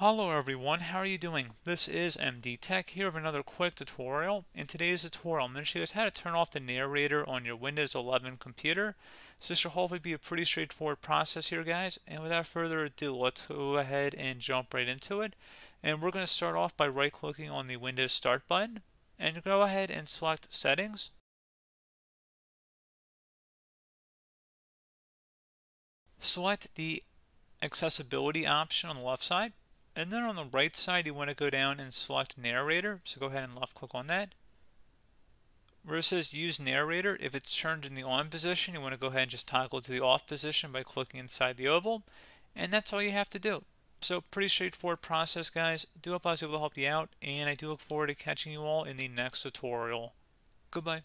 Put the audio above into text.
Hello everyone, how are you doing? This is MD Tech here with another quick tutorial. In today's tutorial, I'm going to show you how to turn off the narrator on your Windows 11 computer. So this should hopefully be a pretty straightforward process here guys. And without further ado, let's go ahead and jump right into it. And we're going to start off by right clicking on the Windows Start button and go ahead and select Settings. Select the accessibility option on the left side and then on the right side, you want to go down and select narrator. So go ahead and left click on that. Where it says use narrator, if it's turned in the on position, you want to go ahead and just toggle to the off position by clicking inside the oval. And that's all you have to do. So pretty straightforward process, guys. Do hope I was able to help you out, and I do look forward to catching you all in the next tutorial. Goodbye.